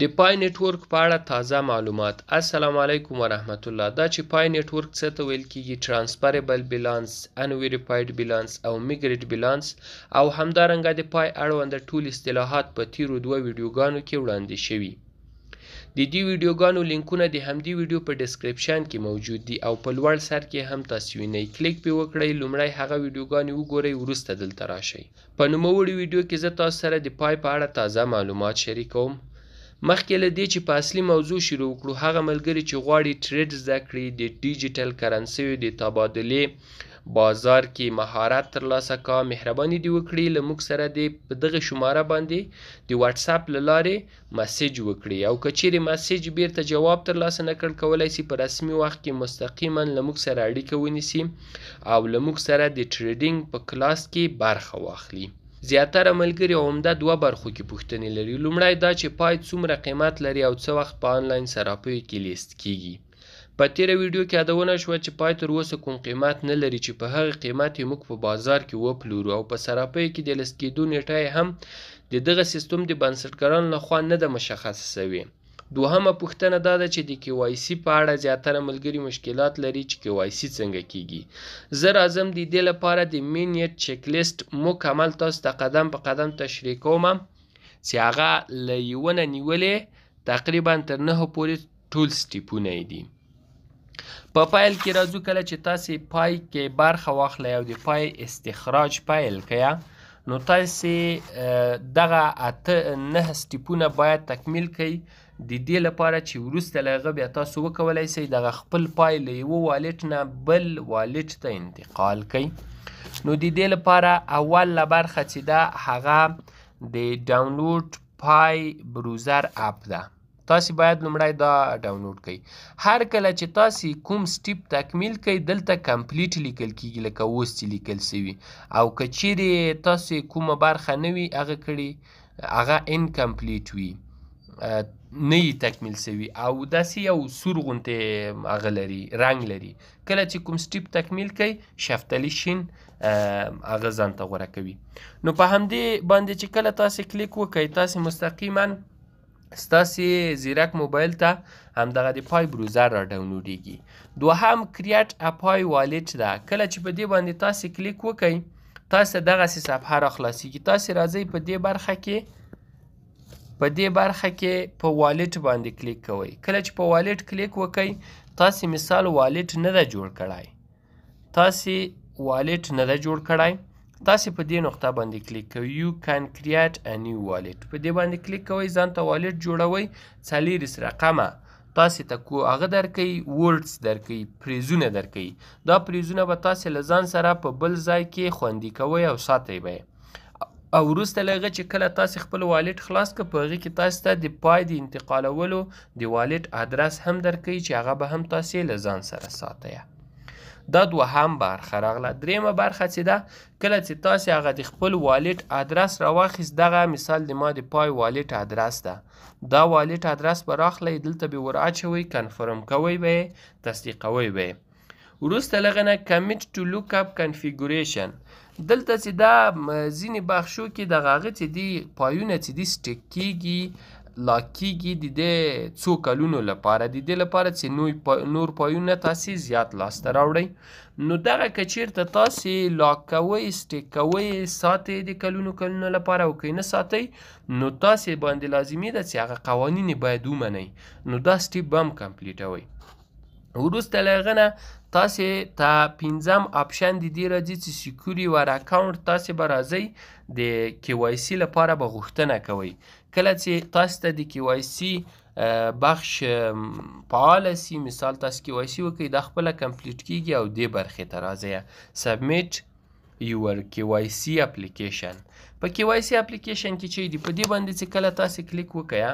د پای نتورک په اړه تازه معلومات السلام علیکم ورحمت الله دا چې پای نتورک څه ته ویل کیږي ترانسفریبل بیلانس انویریفاید بیلانس او میګریډ بیلانس او همدارنګه د پای اړوند ټول اصطلاحات په تیرو دوه ویډیوګانو کې وړاندې شوي د دې ویډیوګانو لینکونه د همدې ویډیو په ډسکرپشن کې موجود دي او په لوړ سر کې هم تاسو یې کلیک پې وکړئ لومړی هغه ویډیوګانې وګورئ وروسته دلته راشئ په نوموړي ویډیو کې زه تاسو سره د پای په اړه تازه معلومات شریکوم مخکې له دې چې په اصلي موضوع شروع کړو هغه ملګري چې غواړي ټریډ زده کړي د ډیجیټل کرنسیو د تبادلې بازار کې مهارت ترلاسه کا مهرباني دې وکړي له موږ سره دې په دغه شماره باندې د واتس اپ له لارې مسیج وکړي او که چیرې مسیج بیرته جواب ترلاسه نه کړ کولای سي په رسمي وخت کې مستقیما له موږ سره اړیکه ونیسي او له موږ سره د ټریډینګ په کلاس کې برخه واخلي زیاتره ملګري عمده دوه برخو کې پوښتنې لري لومړی دا چې پای څومره قیمت لري او څه وخت په آنلاین صرافیو کې لیست کیږي په تیره ویډیو کې یادونه شوه چې پای تر اوسه کوم قیمت نه لري چې په هغه قیمت یې موږ په بازار کې وپلورو او په صرافیو کې د لیست کیدو نیټه هم د دغه سیستم د بنسټګرانو لخوا نه ده مشخصه سوې دوهمه پوښتنه دا ده چې د کی وای سي په اړه زیاتره ملګري مشکلات لري چې کی وای سي څنګه کیږي زه راځم د دې لپاره د مینیټ چک لیست مکمل تاسو ته قدم په قدم تشریح کوم چې هغه له یوه نه نیولې تقریبا تر نهو پورې ټول سټیپونه دي په فایل کې راځو کله چې تاسې پای کې برخه واخلئ او د پای استخراج پیل کړئ نو تاسې دغه اته نه سټیپونه باید تکمیل کړئ د دې لپاره چې وروسته له هغه بیا تاسو وکولی سئ دغه خپل پای له یوه والټ نه بل والټ ته انتقال کوي نو د دې لپاره اوله برخه چې ده هغه د ډاونلوډ پای بروزر اپ ده تاسې باید لومړی دا ډاونلوډ کړئ هر کله چې تاسې کوم سټیپ تکمیل کړئ دلته کمپلیټ لیکل کیږي لکه اوس چې لیکل سوي او که چیرې تاسې کومه برخه نه وي هغه کړي هغه انکمپلیټ وي نه تکمیل سوي او داسې یو سور غونته هغه لري رنگ لري کله چې کوم سټیپ تکمیل کوي شفتلی شین هغه ځان ته غوړه کوي نو په همدې باندې چې کله تاسو کلیک وکړئ تاسو مستقیما ستاسې زیرک موبایل ته همدغه د پای بروزر را ډاونلوډیږي دوهم کریټ اپای والټ ده کله چې په دې باندې تاسو کلیک وکړئ تاسو دغه صفحه را خلاصیږي تاسو راځئ په دې برخه کې په دې برخه کې په والټ باندې کلیک کوئ کله چې په والټ کلیک وکئ تاسې مثال والټ نه ده جوړ کړی تاسې والټ نه ده جوړ کړی تاسې په دې نقطه باندې کلیک کوئ یو کان کریټ ا نیو والټ په دې باندې کلیک کوئ ځان ته والټ جوړوئ څلېریس رقمه تاسې ته کو هغه درکوي ورډس درکوي پریزونه درکوي دا پریزونه به تاسې له ځان سره په بل ځای کې خوندي کوئ او ساتئ به او وروسته لغه چې کله تاسو خپل والټ خلاص ک په هغه کې تاسو ته د پای د انتقالولو د والټ ادرس هم درکې چې هغه به هم تاسو له ځان سره ساتي دا دوهم برخه راغله دریمه برخه چې ده کله چې تاسو هغه د خپل والټ ادرس راوخیس دغه مثال د ما د پای والټ ادرس ده دا والټ ادرس به راخلی دلته به ورآچوي کنفرم کوي به تصدیقوي به وروسته لغه نه کمیټ ټو لوک اپ کنفیګوریشن دلته چې دا ځینې بخشو کې د هغه چې دی پایونه چې دی سټیک کیږي لاکیږي د دې څو کلونو لپاره د دې لپاره چې نوې پا نور پایونه تاسو زیات لاسته راوړئ نو دغه کچیر ته تاسو لاکوي سټیکوي ساتي د کلونو کلونو لپاره او کینه ساتي نو تاسو باندې لازمي ده چې هغه قوانین باید ومنئ نو دا سټیپ بم کمپلیټوي وروسته له هغه نه تاسې ته تا پنځم آپشن د دې راځي چې سیکوري ور اکاونټ تاسې به راځئ د کی وای سي لپاره به غوښتنه کوئ کله چې تاسې ته د کی وای سي بخش فعاله سي مثال تاسې کی وای سي وکړئ دا خپله کمپلیټ کیږي او دې برخې ته راځئ سبمیټ یور کی وای سی اپلیکیشن په کی وای سی اپلیکیشن کې چې دی په دې باندې چې کله تاسو کلیک وکیا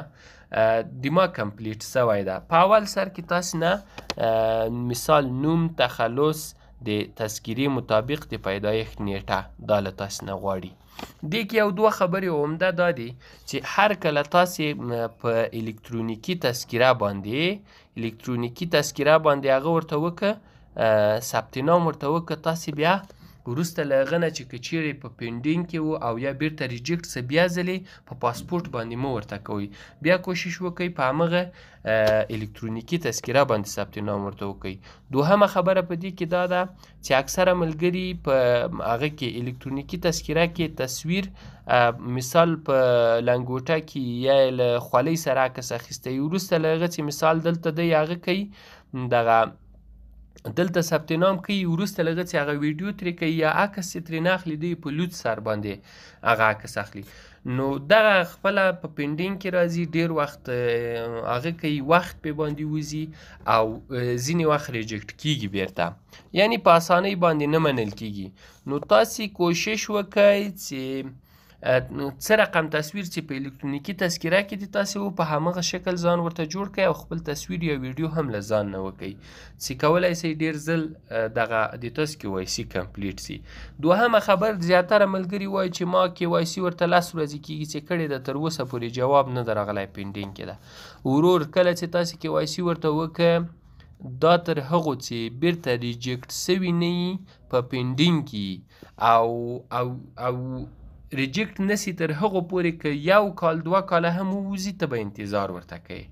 دیما کمپلیټ سوی ده په اول سر کې تاسو نه مثال نوم تخلص د تذکیری مطابق د پیدایښت نیټه دا له تاسو نه غواړي د یو دوه خبرې عمده دا دي چې هر کله تاسو په الکترونیکی تذکیره باندې الکترونیکی تذکیره باندې هغه ورته وکه ثبت نام ورته وکه تاسو بیا وروسته له هغه نه چې که چیرې په پینډینګ کې و او یا بیرته ریجکټ څه بیا ځلې په پاسپورټ باندې مه ورته کوئ بیا کوشش وکئ په همغه الکترونیکي تذکره باندې ثبت نام ورته وکئ دوهمه خبره په دې کې دا ده چې اکثره ملګري په هغه کې الکترونیکي تذکره کې تصویر مثال په لنګوټه کې یا له خولۍ سره عکس اخیستی وروسته له هغه چې مثال دلته دی هغه کوي دغه دلته ثبت نام کوي وروسته لږه چې هغه ویډیو ترې کوي یا عکس چې ترې ناخلي دوی په لوت سر باندې هغه عکس اخلي نو دغه خپل په پینډینګ کې راځي ډیر وخت هغه کوي وخت په باندې وزي او ځینی وخت ریجکټ کیږي بیرته یعنی په اسانۍ باندې نه منل کیږي نو تاسو کوشش وکړئ چې څه رقم تصویر چې په الکترونیکی تذکیره کې دي تاسو په همغه شکل ځان ورته جوړ کړئ او خپل تصویر یا ویډیو هم له ځان نه وکړئ چې کولای سي ډیر ځل دغه د تاسو کې وای سي کمپلیټ سي دوهمه خبر زیاتره ملګری وای چې ما کې وای سي ورته لاس ورځي کیږي چې کړي د تر اوسه پورې جواب نه درغلی پینډینګ کې ده ورور کله چې تاسو کې وای سي ورته وکړئ دا تر هغو چې بیرته ریجکټ سوي نه په پینډینګ کې او او او ریجکټ نسی تر هغه پورې ک یو کال دوه کال هم ووزی ته به انتظار ورته کوي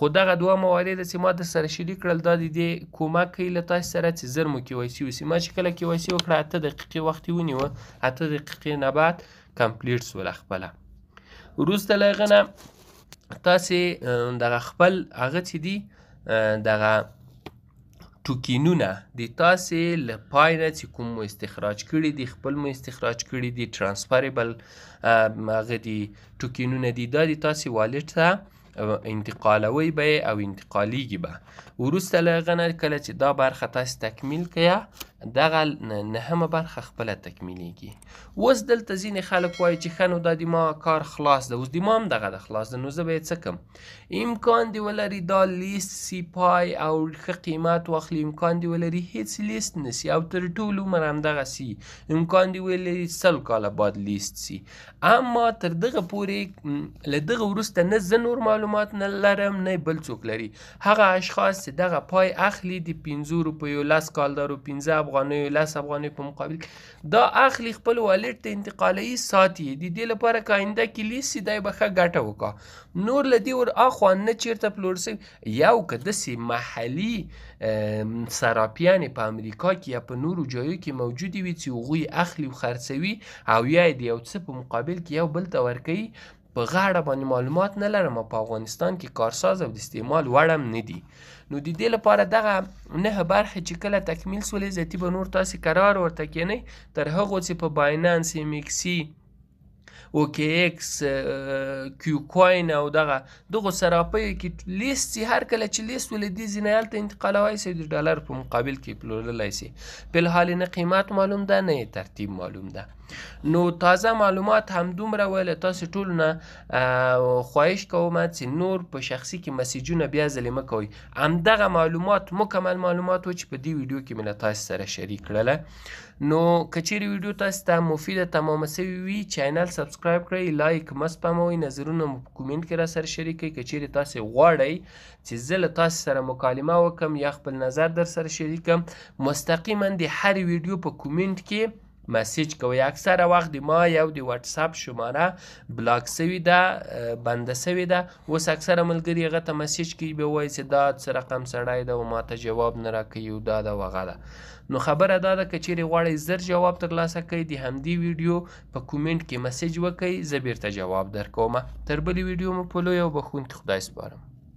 خو دغه دوه موارد چې ما د سره شریک کړل دا د کومک کوي له تاسو سره چې زر مو کې وایسي وسی ما چې کله کې وایسي وکړه اته دقیقې وخت ونیوه اته دقیقې نه بعد کمپلیټ سول خپله وروسته له هغه نه تاسې دغه خپل هغه چې دي دغه ټوکینونه د تاسې له پای نه چې کوم مو استخراج کړي دي خپل مو استخراج کړي دي ترانسفریبل هغه دي ټوکینونه دي دا د تاسې والټ ته انتقالوي به او انتقالیږي به وروسته له هغه نه کله چې دا برخه تاسو تکمیل کړه دغه نهمه برخه خپله تکمیلیږي اوس دلته ځینې خلک وایي چې ښه نو دا د ما کار خلاص ده اوس د ما هم دغه ده خلاص ده نو زه به یې څه کړم امکان دې ولري دا لیست سي پای او ښه قیمت واخلي امکان دې ولري هیڅ لیست نسی او تر ټولو عمر همدغه سي امکان دې ولري سل کاله بعد لیست سي اما تر دغه پورې له دغه وروسته نه زه نور معلوم معلومات نه لرم نه بل څوک لري هغه اشخاص چې دغه پای اخلي د 15 روپیو لس کالدارو 15 افغانیو لس افغانیو په مقابل دا اخلي خپل والټ ته انتقالي ساتي د دې لپاره کاینده کې لیسی دای بخه ګټه وکا نور لدی ور اخو نه چیرته پلور سي یو کده سي محلي سراپیان په امریکا کې یا په نورو جایو کې موجود وي چې وغوي اخلي او خرڅوي او یا د یو څه په مقابل کې یو بل ته ورکوي په غاړه باندې معلومات نه لرم او په افغانستان کې کارساز او د استعمال وړم نه دي نو د دې لپاره دغه نه برخه چې کله تکمیل سولې زیاتی به نور تاسې قرار ورته کینئ تر هغو چې په بایننس میکسي او کې ایکس کیو کوین او دغه دغه سراپیو کې لیست هر کله چې لیست ولې دی زینایل ته انتقالوي سي د ډالر په مقابل کې پلورلای سي په حال نه قیمت معلوم ده نه ترتیب معلوم ده نو تازه معلومات همدومره ویل تاسو ټول نه خواهش کوم چې نور په شخصي کې مسیجونه بیا ځلې مه کوئ همدغه معلومات مکمل معلومات و چې په دې ویډیو کې مې له تاسو سره شریک کړله نو که چیرې ویډیو تاسو ته مفیده تمامه سوي وي چینل سبسکرایب کړئ لایک مه سپموئ نظرونه مو په کومنټ کې را سره شریک کړئ که چیرې تاسو غواړئ چې زه له تاسو سره مکالمه وکم یا خپل نظر در سره شریکم مستقیما د هر ویډیو په کومنټ کې مسیج کوئ اکثره وخت د ما یو د واتساپ شماره بلاک سوي ده بنده سوي ده اوس اکثره ملګري هغه ته مسیج کوي به وایي چې دا څه رقم سړی ده او ماته جواب نه راکوي دا ده وغه ده نو خبره دا ده که چیرې غواړئ زر جواب ترلاسه کړئ د همدې ویډیو په کومنټ کې مسیج وکړئ زه بیرته جواب درکوم تر بلې ویډیو مو په لویه او بخونکي خدای سپارم